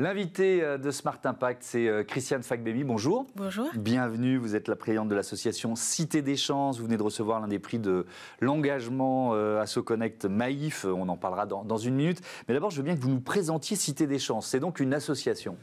L'invité euh, de Smart Impact, c'est euh, Christiane Fagbemi. Bonjour. Bonjour. Bienvenue. Vous êtes la présidente de l'association Cité des Chances. Vous venez de recevoir l'un des prix de l'engagement à euh, Connect Maïf. On en parlera dans une minute. Mais d'abord, je veux bien que vous nous présentiez Cité des Chances. C'est donc une association.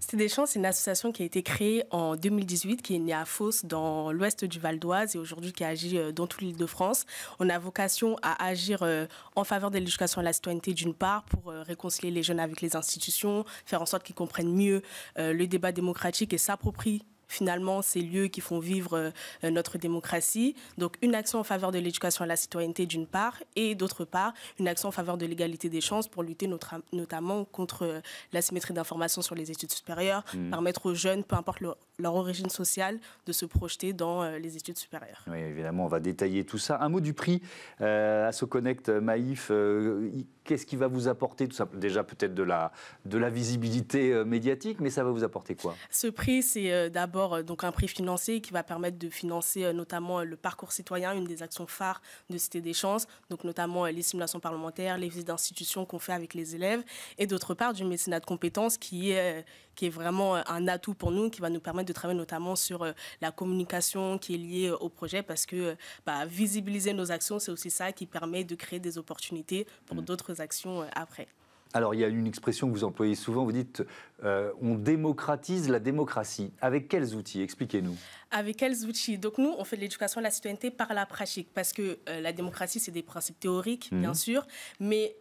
C'est des Champs, c'est une association qui a été créée en 2018, qui est née à Fos, dans l'ouest du Val d'Oise, et aujourd'hui qui agit euh, dans toute l'île de France. On a vocation à agir euh, en faveur de l'éducation à la citoyenneté, d'une part, pour euh, réconcilier les jeunes avec les institutions, faire en sorte qu'ils comprennent mieux le débat démocratique et s'approprient finalement ces lieux qui font vivre euh, euh, notre démocratie. Donc une action en faveur de l'éducation à la citoyenneté d'une part et d'autre part une action en faveur de l'égalité des chances pour lutter notamment contre euh, l'asymétrie d'information sur les études supérieures, mmh. permettre aux jeunes, peu importe le leur origine sociale, de se projeter dans euh, les études supérieures. évidemment, on va détailler tout ça. Un mot du prix euh, SoConnect euh, Maïf, euh, qu'est-ce qui va vous apporter tout ça Déjà peut-être de la, de la visibilité médiatique, mais ça va vous apporter quoi Ce prix, c'est d'abord donc un prix financier qui va permettre de financer notamment le parcours citoyen, une des actions phares de Cité des Chances, donc notamment les simulations parlementaires, les visites d'institutions qu'on fait avec les élèves, et d'autre part du mécénat de compétences qui est, qui est vraiment un atout pour nous, qui va nous permettre de travailler notamment sur euh, la communication qui est liée euh, au projet parce que euh, bah, visibiliser nos actions, c'est aussi ça qui permet de créer des opportunités pour mm. d'autres actions après. Alors il y a une expression que vous employez souvent, vous dites on démocratise la démocratie. Avec quels outils Expliquez-nous. Avec quels outils Donc nous, on fait de l'éducation à la citoyenneté par la pratique, parce que la démocratie, c'est des principes théoriques, bien mm. sûr, mais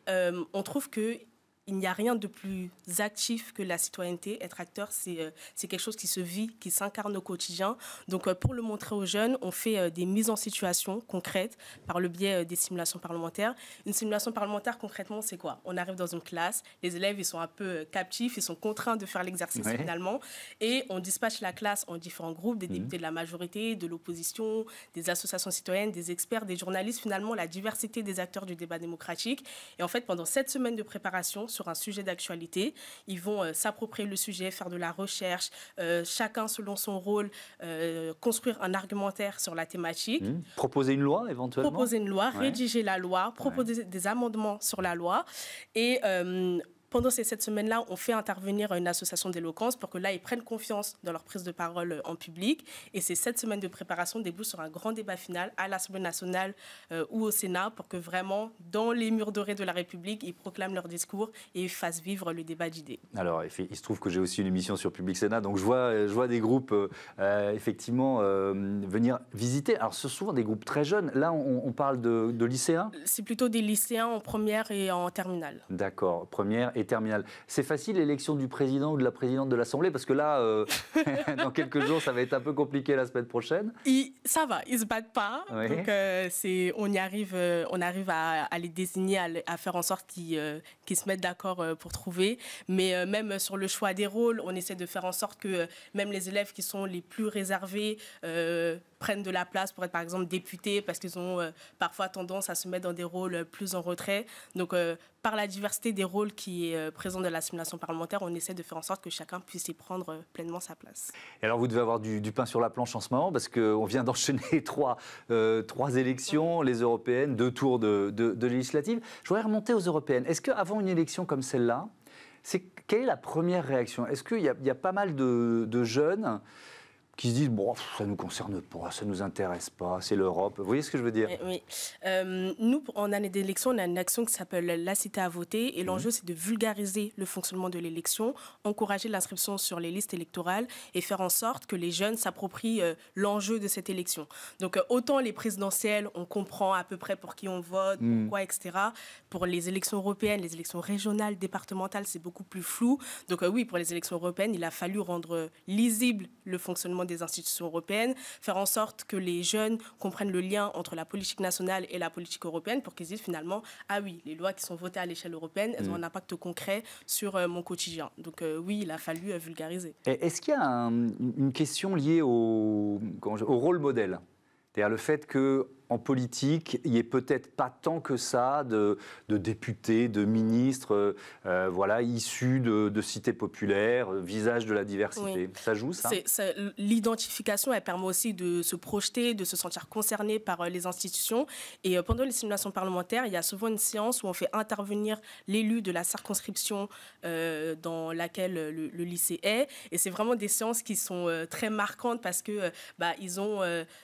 on trouve que il n'y a rien de plus actif que la citoyenneté. Être acteur, c'est euh, quelque chose qui se vit, qui s'incarne au quotidien. Donc, euh, pour le montrer aux jeunes, on fait euh, des mises en situation concrètes par le biais des simulations parlementaires. Une simulation parlementaire, concrètement, c'est quoi On arrive dans une classe, les élèves, ils sont un peu captifs, ils sont contraints de faire l'exercice finalement. Et on dispatche la classe en différents groupes, des mmh. députés de la majorité, de l'opposition, des associations citoyennes, des experts, des journalistes, finalement, la diversité des acteurs du débat démocratique. Et en fait, pendant cette semaine de préparation, sur un sujet d'actualité. Ils vont euh, s'approprier le sujet, faire de la recherche, euh, chacun selon son rôle, euh, construire un argumentaire sur la thématique. Hmm. Proposer une loi éventuellement Proposer une loi, rédiger la loi, proposer des amendements sur la loi. Et pendant ces sept semaines-là, on fait intervenir une association d'éloquence pour que là, ils prennent confiance dans leur prise de parole euh, en public. Et ces sept semaines de préparation débouchent sur un grand débat final à l'Assemblée nationale euh, ou au Sénat pour que vraiment, dans les murs dorés de la République, ils proclament leur discours et fassent vivre le débat d'idées. Alors, il se trouve que j'ai aussi une émission sur Public Sénat, donc je vois, euh, je vois des groupes, effectivement, venir visiter. Alors, ce sont souvent des groupes très jeunes. Là, on, parle de, de lycéens C'est plutôt des lycéens en première et en terminale. D'accord, première et C'est facile l'élection du président ou de la présidente de l'Assemblée parce que là, euh, dans quelques jours, ça va être un peu compliqué la semaine prochaine. ça va, ils se battent pas. Donc euh, c'est, on y arrive, euh, on arrive à, les désigner, à, faire en sorte qu'ils se mettent d'accord pour trouver. Mais même sur le choix des rôles, on essaie de faire en sorte que même les élèves qui sont les plus réservés prennent de la place pour être par exemple députés parce qu'ils ont euh, parfois tendance à se mettre dans des rôles euh, plus en retrait. Donc euh, par la diversité des rôles qui est présente dans l'assimilation parlementaire, on essaie de faire en sorte que chacun puisse y prendre pleinement sa place. Et alors vous devez avoir du, pain sur la planche en ce moment parce qu'on vient d'enchaîner trois, trois élections, les européennes, deux tours de, de, législative. Je voudrais remonter aux européennes. Est-ce qu'avant une élection comme celle-là, c'est quelle est la première réaction Est-ce qu'il y, y, a pas mal de, de jeunes qui se disent bon, ça nous concerne pas, ça nous intéresse pas, c'est l'Europe. Vous voyez ce que je veux dire eh Oui. Euh, nous, en année d'élection, on a une action qui s'appelle La Cité à voter et mhm. l'enjeu, c'est de vulgariser le fonctionnement de l'élection, encourager l'inscription sur les listes électorales et faire en sorte que les jeunes s'approprient euh, l'enjeu de cette élection. Donc, euh, autant les présidentielles, on comprend à peu près pour qui on vote, mhm. pourquoi, etc. Pour les élections européennes, les élections régionales, départementales, c'est beaucoup plus flou. Donc, oui, pour les élections européennes, il a fallu rendre lisible le fonctionnement des institutions européennes, faire en sorte que les jeunes comprennent le lien entre la politique nationale et la politique européenne pour qu'ils disent finalement, ah oui, les lois qui sont votées à l'échelle européenne, elles ont mm. un impact concret sur euh, mon quotidien. Donc euh, oui, il a fallu euh, vulgariser. Est-ce qu'il y a une question liée au, au rôle modèle C'est-à-dire le fait que en politique, il n'y ait peut-être pas tant que ça de, députés, de ministres, euh, euh, voilà, issus de, de, cités populaires, euh, visage de la diversité. Ça joue, ça L'identification, elle permet aussi de se projeter, de se sentir concerné par les institutions. Et pendant les simulations parlementaires, il y a souvent une séance où on fait intervenir l'élu de la circonscription dans laquelle le, lycée est. Et c'est vraiment des séances qui sont très marquantes parce que bah, ils, ont,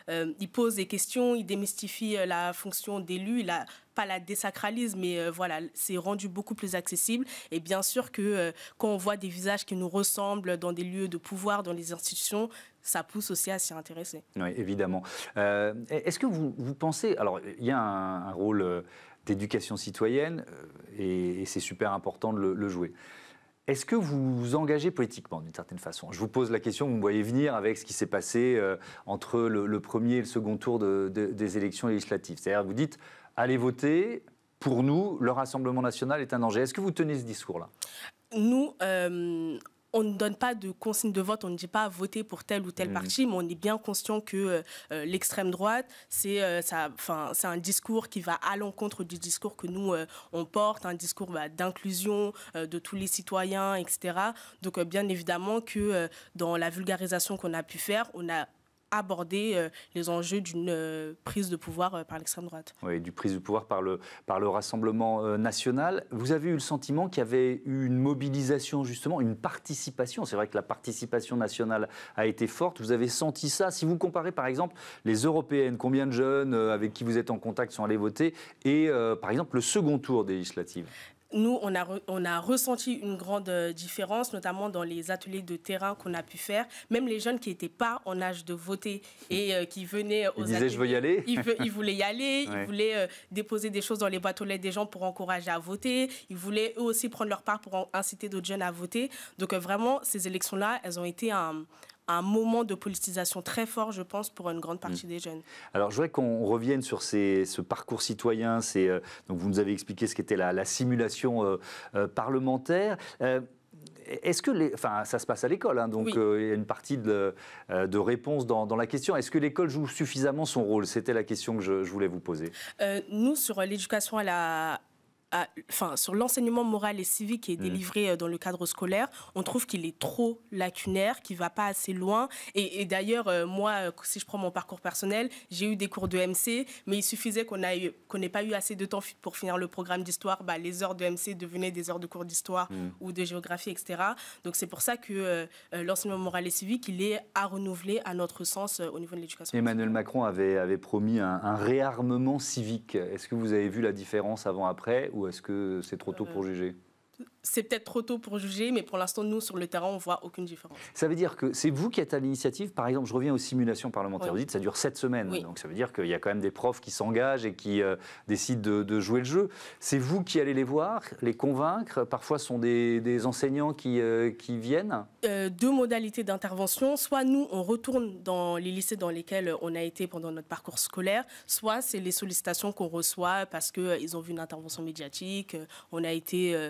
ils posent des questions, ils démissionnent justifie euh, la fonction d'élu, pas la désacralise, mais euh, voilà, c'est rendu beaucoup plus accessible. Et bien sûr que euh, quand on voit des visages qui nous ressemblent dans des lieux de pouvoir, dans les institutions, ça pousse aussi à s'y intéresser. Oui, évidemment. Est-ce que vous, pensez, alors il y a un, rôle d'éducation citoyenne et, c'est super important de le jouer. Est-ce que vous vous engagez politiquement d'une certaine façon Je vous pose la question, vous me voyez venir avec ce qui s'est passé euh, entre le, premier et le second tour des élections législatives. C'est-à-dire vous dites, allez voter, pour nous, le Rassemblement national est un danger. Est-ce que vous tenez ce discours-là Nous, euh, on ne donne pas de consigne de vote, on ne dit pas voter pour tel ou tel mm. parti, mais on est bien conscient que euh, euh, l'extrême droite, euh, c'est un discours qui va à l'encontre du discours que nous, on porte, un discours bah, d'inclusion de tous les citoyens, etc. Donc, bien évidemment que dans la vulgarisation qu'on a pu faire, on a aborder euh, les enjeux d'une euh, prise de pouvoir euh, par l'extrême droite. Oui, du prise de pouvoir par le, par le Rassemblement national. Vous avez eu le sentiment qu'il y avait eu une mobilisation, justement, une participation. C'est vrai que la participation nationale a été forte. Vous avez senti ça. Si vous comparez, par exemple, les européennes, combien de jeunes avec qui vous êtes en contact sont allés voter, et, par exemple, le second tour des législatives nous, on a, on a ressenti une grande euh, différence, notamment dans les ateliers de terrain qu'on a pu faire. Même les jeunes qui n'étaient pas en âge de voter et euh, qui venaient aux ils disaient, je veux y aller. Ils, voulaient y aller, ils voulaient euh, déposer des choses dans les boîtes aux lettres des gens pour encourager à voter. Ils voulaient eux aussi prendre leur part pour inciter d'autres jeunes à voter. Donc vraiment, ces élections-là, elles ont été un, un moment de politisation très fort, je pense, pour une grande partie mm. des jeunes. Alors, je voudrais qu'on revienne sur ce parcours citoyen. Euh, donc, vous nous avez expliqué ce qu'était la, la, simulation euh, euh, parlementaire. est-ce que, les, enfin, ça se passe à l'école, hein, donc il y a une partie de, réponse dans, la question. Est-ce que l'école joue suffisamment son rôle C'était la question que je, je voulais vous poser. nous, sur l'éducation à la, enfin, sur l'enseignement moral et civique qui est mm. délivré euh, dans le cadre scolaire, on trouve qu'il est trop lacunaire, qu'il va pas assez loin. Et, d'ailleurs, euh, moi, euh, si je prends mon parcours personnel, j'ai eu des cours de MC, mais il suffisait qu'on n'ait pas eu assez de temps pour finir le programme d'histoire. Bah, les heures de MC devenaient des heures de cours d'histoire mm. ou de géographie, etc. Donc c'est pour ça que l'enseignement moral et civique, il est à renouveler à notre sens au niveau de l'éducation. Emmanuel Macron avait, avait promis un, un réarmement civique. Est-ce que vous avez vu la différence avant-après ou ou est-ce que c'est trop tôt pour euh, juger c'est peut-être trop tôt pour juger, mais pour l'instant, nous, sur le terrain, on voit aucune différence. Ça veut dire que c'est vous qui êtes à l'initiative. Par exemple, je reviens aux simulations parlementaires. Vous dites ça dure sept semaines. Donc ça veut dire qu'il y a quand même des profs qui s'engagent et qui euh, décident de, jouer le jeu. C'est vous qui allez les voir, les convaincre. Parfois, ce sont des, enseignants qui, euh, qui viennent. Euh, deux modalités d'intervention. Soit nous, on retourne dans les lycées dans lesquels on a été pendant notre parcours scolaire, soit c'est les sollicitations qu'on reçoit parce qu'ils ont vu une intervention médiatique, on a été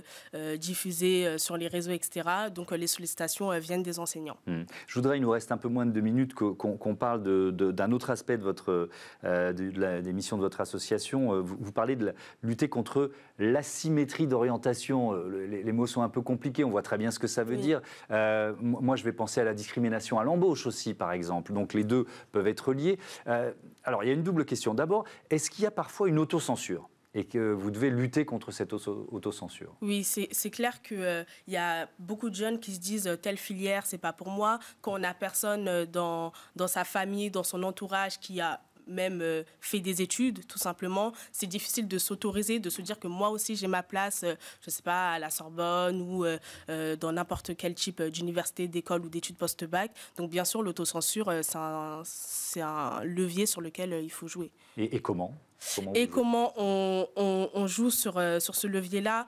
diffusées euh, sur les réseaux, etc. Donc euh, les sollicitations euh, viennent des enseignants. Hmm. Je voudrais, il nous reste un peu moins de deux minutes, qu'on parle d'un autre aspect de votre, euh, de des missions de votre association. Vous, parlez de la, lutter contre l'asymétrie d'orientation. Les, mots sont un peu compliqués, on voit très bien ce que ça veut dire. moi, je vais penser à la discrimination à l'embauche aussi, par exemple. Donc les deux peuvent être liés. alors, il y a une double question. D'abord, est-ce qu'il y a parfois une autocensure et que vous devez lutter contre cette autocensure. Oui, c'est clair qu'il euh, y a beaucoup de jeunes qui se disent euh, telle filière, c'est pas pour moi. Quand on n'a personne euh, dans, dans sa famille, dans son entourage qui a même euh, fait des études, tout simplement. C'est difficile de s'autoriser, de se dire que moi aussi j'ai ma place, euh, je ne sais pas, à la Sorbonne ou euh, dans n'importe quel type d'université, d'école ou d'études post-bac. Donc bien sûr, l'autocensure, c'est un, levier sur lequel il faut jouer. Et, comment, Et comment on, on, joue sur, sur ce levier-là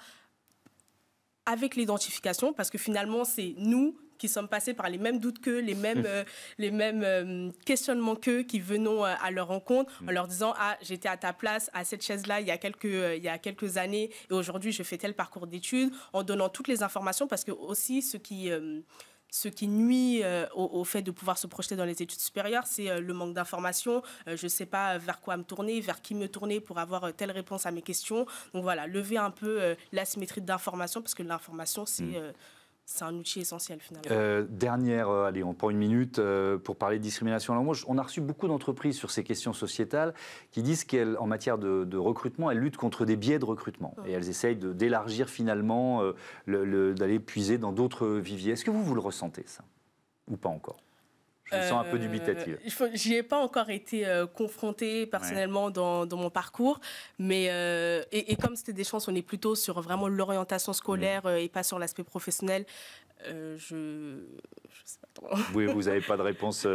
avec l'identification, parce que finalement, c'est nous qui sommes passés par les mêmes doutes qu'eux, les mêmes, euh, les mêmes euh, questionnements qu'eux, qui venons euh, à leur rencontre en mm. leur disant Ah, j'étais à ta place, à cette chaise-là, il, y a quelques, il y a quelques années, et aujourd'hui, je fais tel parcours d'études, en donnant toutes les informations, parce que aussi, ce qui ce qui nuit au, fait de pouvoir se projeter dans les études supérieures, c'est le manque d'informations. je ne sais pas vers quoi me tourner, vers qui me tourner pour avoir telle réponse à mes questions. Donc voilà, lever un peu l'asymétrie d'information, parce que l'information, c'est mm c'est un outil essentiel finalement. Euh, dernière, euh, allez, on prend une minute euh, pour parler de discrimination à l'embauche. On a reçu beaucoup d'entreprises sur ces questions sociétales qui disent qu'en matière de, recrutement, elles luttent contre des biais de recrutement et elles essayent d'élargir finalement, le, d'aller puiser dans d'autres viviers. Est-ce que vous, vous le ressentez ça Ou pas encore je me sens un peu dubitative. Euh, J'y ai pas encore été euh, confronté personnellement dans, mon parcours, mais euh, et, comme c'était des chances, on est plutôt sur vraiment l'orientation scolaire euh, et pas sur l'aspect professionnel. je, je sais pas trop. Oui, vous n'avez pas de réponse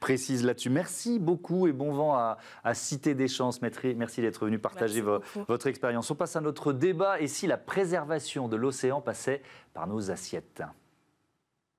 précise là-dessus. Merci beaucoup et bon vent à, à Cité des Chances. Merci d'être venu partager votre expérience. On passe à notre débat et si la préservation de l'océan passait par nos assiettes.